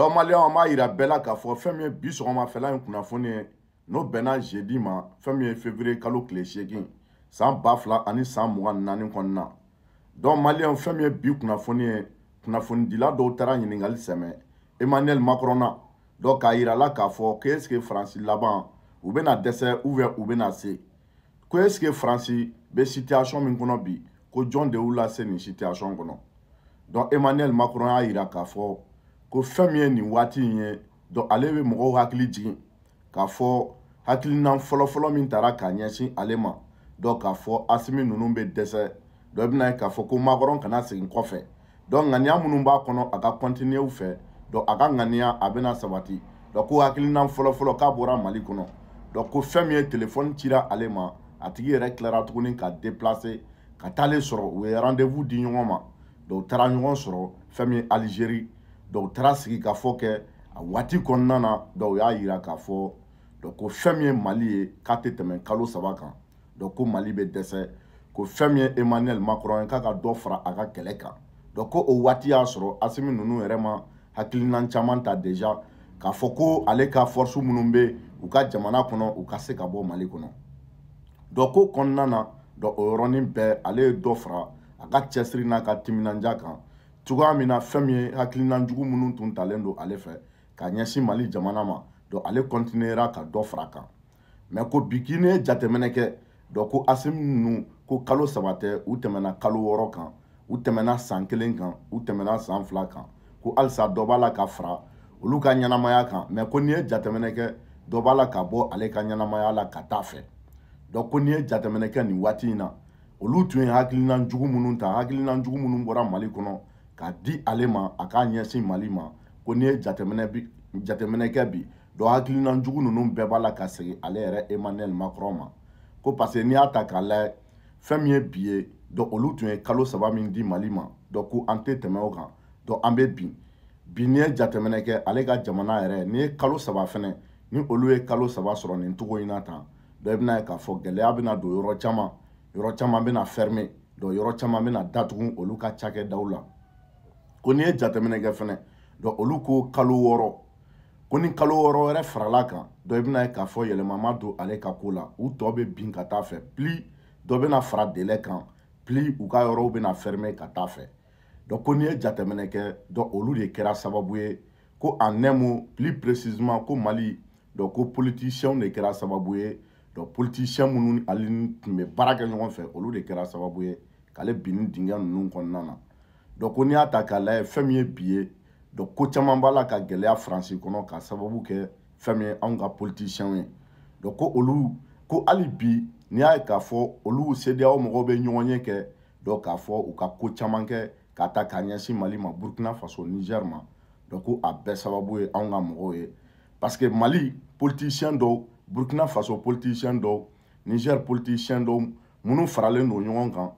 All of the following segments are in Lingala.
donc maliyɛnw an b'a yira bɛɛ la k'a fɔ fɛn min ye bi sɔgɔmafɛla in kunnafoni ye n'o bɛnna jeudi ma fɛn min ye février kalo tile seegin san ba fila ani san mugan ni naani kɔnɔna na donc maliyɛnw fɛn min ye bi kunnafoni ye kunnafonidila dɔw taara ɲininkali sɛmɛ emmanuel macron na donc k'a yira la k'a fɔ ko est ce que faransi laban u bɛna dɛsɛ ou bien u bɛna se ko est ce que faransi bɛ situation min kɔnɔ bi ko jɔn de y'u lase nin situation kɔnɔ donc emmanuel macron y'a yira k'a fɔ ko fɛn min ye nin waati in ye donc ale bɛ mɔgɔw hakili jigin k'a fɔ hakilina fɔlɔfɔlɔ min taara k'a ɲɛsin ale ma donc k'a fɔ asimi ninnu bɛ dɛsɛ donc i bɛna ye k'a fɔ ko makɔrɔn kana segin kɔfɛ donc ŋaniya minnu b'a kɔnɔ a ka kɔntiniyew fɛ donc a ka ŋaniya a bɛna sabati donc ko hakilina fɔlɔfɔlɔ k'a bɔra mali kɔnɔ donc ko fɛn min ye telefɔni cira ale ma a tigi yɛrɛ tilara tuguni ka déplacer ka taalen sɔrɔ u ye rendez-vous di ɲɔgɔn ma donc u taara ɲɔgɔn sɔrɔ fɛn min ye alizeri u taara sigi ka fɔ kɛ a waati kɔnɔna na u y'a yira k'a fɔ ko fɛn min ye mali ye k'a tɛ tɛmɛ kalo saba kan ko mali bɛ dɛsɛ ko fɛn min ye emmanuel macron ye k'a ka dɔ fara a ka kɛlɛ kan ko o waati y'a sɔrɔ asimi ninnu yɛrɛ ma hakilina caman ta deja k'a fɔ ko ale ka force minnu bɛ u ka jamana kɔnɔ u ka se ka bɔ mali kɔnɔ ko kɔnɔna na o yɔrɔnin bɛɛ ale ye dɔ fara a ka cɛsiri n'a ka timinandiya kan cogoya min na fɛn min ye hakilina jugu minnu tun talen don ale fɛ ka ɲɛsin mali jamana ma dɔn ale kɔntiniyera ka dɔ fara kan mɛ ko bi k'i ne ye jateminɛ kɛ dɔn ko asimi ninnu ko kalo saba tɛ u tɛmɛna kalo wɔɔrɔ kan u tɛmɛna san kelen kan u tɛmɛna san fila kan ko halisa dɔ b'a la ka fara olu ka ɲɛnamaya kan mɛ ko n'i ye jateminɛ kɛ dɔ b'a la ka bɔ ale ka ɲɛnamaya la ka taa fɛ dɔn ko n'i ye jateminɛ kɛ nin waati in na olu tun ye hakilina jugu minnu ta hakilina jugu minnu bɔra mali kɔnɔ k'a di ale ma a k'a ɲɛsin mali ma ko n'i ye jateminɛ bi jateminɛ kɛ bi dɔn hakilina jugu ninnu bɛɛ b'a la ka segin ale yɛrɛ emmanuel macron ma ko parce que n'i y'a ta k'a layɛ fɛn min ye bi ye dɔn olu tun ye kalo saba min di mali ma dɔn ko an tɛ tɛmɛ o kan dɔn an bɛ bin bi n'i ye jateminɛ kɛ ale ka jamana yɛrɛ n'i ye kalo saba fɛnɛ ni olu ye kalo saba sɔrɔ nin cogo in na tan dɔn i bɛna ye k'a fɔ gɛlɛya bɛna don yɔrɔ caman yɔrɔ caman bɛna fermer dɔn yɔrɔ caman bɛna datugu olu ka cakɛdaw la ko n'i ye jateminɛ kɛ fɛnɛ donc olu ko kalo wɔɔrɔ ko ni kalo wɔɔrɔ wɛrɛ farala kan dɔ i bɛna ye k'a fɔ yɛlɛma ma don ale ka ko la u tɔ bɛ bin ka taa fɛ pli dɔ bɛna fara délai kan pli u ka yɔrɔw bɛna fermer ka taa fɛ donc ko n'i ye jateminɛ kɛ donc olu de kɛra sababu ye ko en un mot plus précisément ko mali donc ko politiciens de kɛra sababu ye donc politiciens minnu ale tun bɛ baara kɛ ɲɔgɔn fɛ olu de kɛra sababu ye k'ale bin ni dingɛ ninnu kɔnɔna na. donc ko n'i y'a ta k'a lajɛ fɛn min ye bi ye donc ko caman b'a la ka gɛlɛya faransi kɔnɔ ka sababu kɛ fɛn min ye anw ka politisiyɛnw ye donc ko olu ko hali bi n'i y'a ye k'a fɔ olu CDEAO mɔgɔw bɛ ɲɔgɔn ye kɛ donc k'a fɔ u ka ko caman kɛ ka ta k'a ɲɛsin Mali ma Burkina Faso Niger ma donc ko a bɛɛ sababu ye anw ka mɔgɔw ye parce que Mali politisiyɛn dɔw Burkina Faso politisiyɛn dɔw Niger politisiyɛn dɔw minnu faralen don ɲɔgɔn kan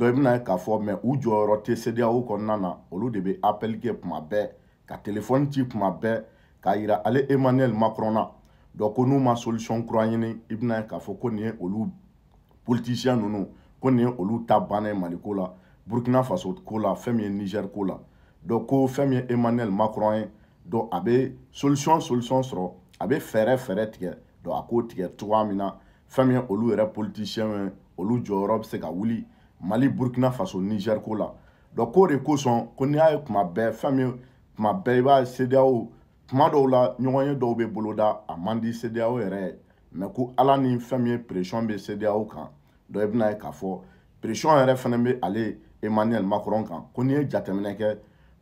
i bɛna ye k'a fɔ mɛ u jɔyɔrɔ tɛ sedeyaw kɔnɔna na olu de bɛ apeli kɛ kuma bɛɛ ka telefɔni ci kuma bɛɛ k'a yira ale emmanuel macron na dɔ ko n'u ma solution kura ɲini i bɛna ye k'a fɔ ko nin ye olu politisiyɛn ninnu ko nin ye olu ta bannen mali ko la burkina faso ko la fɛn min ye niger ko la dɔ ko fɛn min ye emmanuel macron ye dɔ a bɛ solution solution sɔrɔ a bɛ fɛɛrɛ fɛɛrɛ tigɛ dɔ a k'o tigɛ cogoya min na fɛn min ye olu yɛrɛ politisiyɛnw ye olu jɔyɔrɔ bɛ se ka wuli mali burkina faso niger ko la donc k'o de kosɔn ko n'i y'a ye kuma bɛɛ fɛn min kuma bɛɛ i b'a ye cdao tuma dɔw la ɲɔgɔn ye dɔw bɛ boloda a man di cdao yɛrɛ ye mɛ ko ala ni fɛn min ye pression bɛ cdao kan donc i bɛna ye k'a fɔ pression yɛrɛ fana bɛ ale emmanuel macron kan ko n'i ye jateminɛ kɛ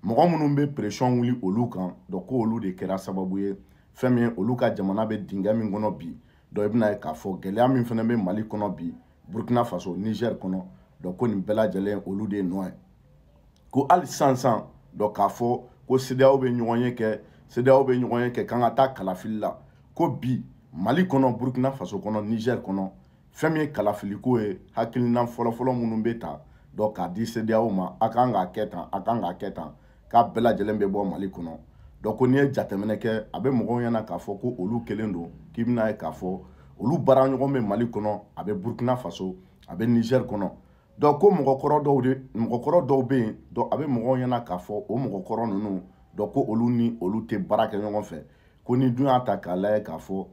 mɔgɔ minnu bɛ pression wuli olu kan donc ko olu de kɛra sababu ye fɛn min ye olu ka jamana bɛ dingɛ min kɔnɔ bi donc i bɛna ye k'a fɔ gɛlɛya min fana bɛ mali kɔnɔ bi burkina faso niger kɔnɔ dɔn ko nin bɛɛ lajɛlen olu de ye nɔ ye ko hali sansan dɔn k'a fɔ ko sedeyaw bɛ ɲɔgɔn ye kɛ sedeyaw bɛ ɲɔgɔn ye kɛ k'an ka taa kalafili la ko bi mali kɔnɔ burukina faso kɔnɔ nizɛri kɔnɔ fɛn min ye kalafiliko ye hakilina fɔlɔfɔlɔ minnu bɛ ta dɔn k'a di sedeyaw ma a kan k'a kɛ tan a kan k'a kɛ tan k'a bɛɛ lajɛlen bɛ bɔ mali kɔnɔ dɔn ko n'i ye jateminɛ kɛ a bɛ mɔgɔw ɲɛna k'a fɔ ko olu kelen don k'i bɛna ye k'a fɔ olu baara ɲɔgɔn bɛ mali kɔnɔ a bɛ burukina faso a bɛ nizɛri kɔnɔ dɔnku ko mɔgɔkɔrɔ dɔw de mɔgɔkɔrɔ dɔw bɛ yen dɔn a bɛ mɔgɔw ɲɛna k'a fɔ o mɔgɔkɔrɔ ninnu dɔn ko olu ni olu tɛ baara kɛ ɲɔgɔn fɛ ko ni dun y'a ta k'a lajɛ k'a fɔ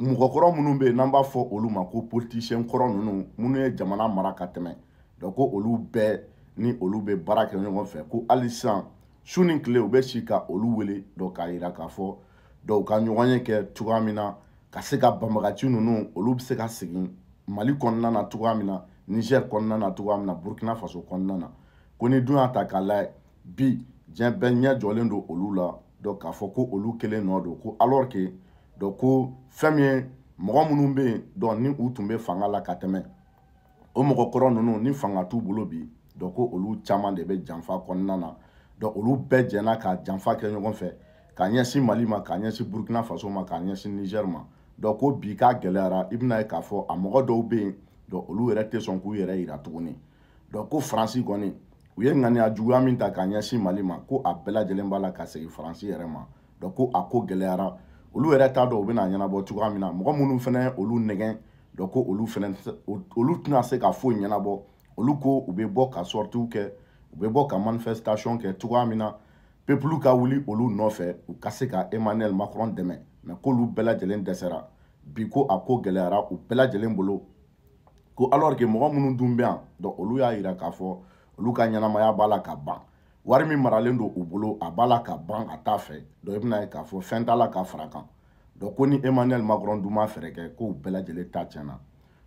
mɔgɔkɔrɔ minnu bɛ yen n'an b'a fɔ olu ma ko politisiyɛn kɔrɔ ninnu minnu ye jamana mara ka tɛmɛ dɔn ko olu bɛɛ ni olu bɛ baara kɛ ɲɔgɔn fɛ ko hali sisan su ni tile u bɛ si ka olu wele dɔn k'a jira k'a fɔ dɔn u ka ɲɔgɔn ye kɛ cogoya min na ka se ka banbagaci ninnu olu bɛ se ka segin mali kɔnɔna na cogoya min na niger kɔnɔna na cogoya min na burkina faso kɔnɔna na ko ni dun y'a ta k'a layɛ bi diɲɛ bɛɛ ɲɛ jɔlen don olu la donc k'a fɔ ko olu kelen nɔ don ko alors que donc ko fɛn min ye mɔgɔ minnu bɛ yen donc ni u tun bɛ fanga la ka tɛmɛ o mɔgɔkɔrɔ ninnu ni fanga t'u bolo bi donc ko olu caman de bɛ janfa kɔnɔna na donc olu bɛɛ jɛnna ka janfa kɛ ɲɔgɔn fɛ k'a ɲɛsin mali ma k'a ɲɛsin burukina faso ma k'a ɲɛsin nizɛri ma dɔn ko bi k'a gɛlɛyara i bɛna ye k'a fɔ a mɔgɔ dɔw bɛ yen dɔn olu yɛrɛ tɛ sɔn k'u yɛrɛ yira tuguni dɔn ko faransi kɔni u ye ŋaniya juguya min ta k'a ɲɛsin mali ma ko a bɛɛ lajɛlen b'a la ka segin faransi yɛrɛ ma dɔn ko a ko gɛlɛyara olu yɛrɛ t'a dɔn u bɛna ɲɛnabɔ cogoya min na mɔgɔ minnu fana ye olu nɛgɛn dɔn ko olu fana olu tɛna se ka foyi ɲɛnabɔ olu ko u bɛ bɔ ka sɔritiw kɛ u bɛ bɔ ka manifestation kɛ cogoya min na pepulu ka wuli olu nɔfɛ u ka se ka emmanuel macron dɛmɛ mɛ k'olu bɛɛ lajɛlen dɛsɛra bi ko a ko gɛlɛyara u bɛɛ lajɛlen bolo ko alors que mɔgɔ minnu dun bɛ yan donc olu y'a yira k'a fɔ olu ka ɲɛnamaya b'a la ka ban wari min maralen don u bolo a b'a la ka ban a t'a fɛ donc i e bɛna ye k'a fɔ fɛn t'a la ka fara kan donc ko ni emmanuel macron dun ma fɛɛrɛ kɛ k'u bɛɛ lajɛlen ta tiɲɛna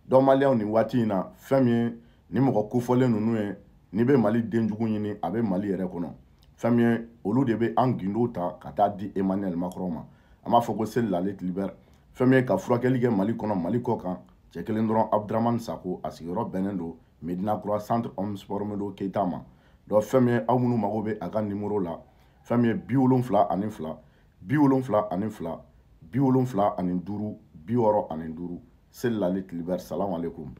donc maliyɛnw nin waati in na fɛn min ye nin mɔgɔ kofɔlen ninnu ye n'i bɛ mali denjugu ɲini a bɛ mali yɛrɛ kɔnɔ fɛn min ye olu de bɛ an gindo ta ka taa di emmanuel macron ma an b'a fɔ ko seli la lete libɛr fɛn min ye ka furakɛli kɛ mali kɔnɔ mali kɔ kan cɛ kelen dɔrɔn abdramani sako a sigiyɔrɔ bɛnnen don medina kura centre homme sport medo keita ma dɔn fɛn min ye aw minnu mago bɛ a ka nimoro la fɛn min ye bi wolonfila ani fila bi wolonfila ani fila bi wolonfila ani duuru bi wɔɔrɔ ani duuru seli la lete libɛr salamalekum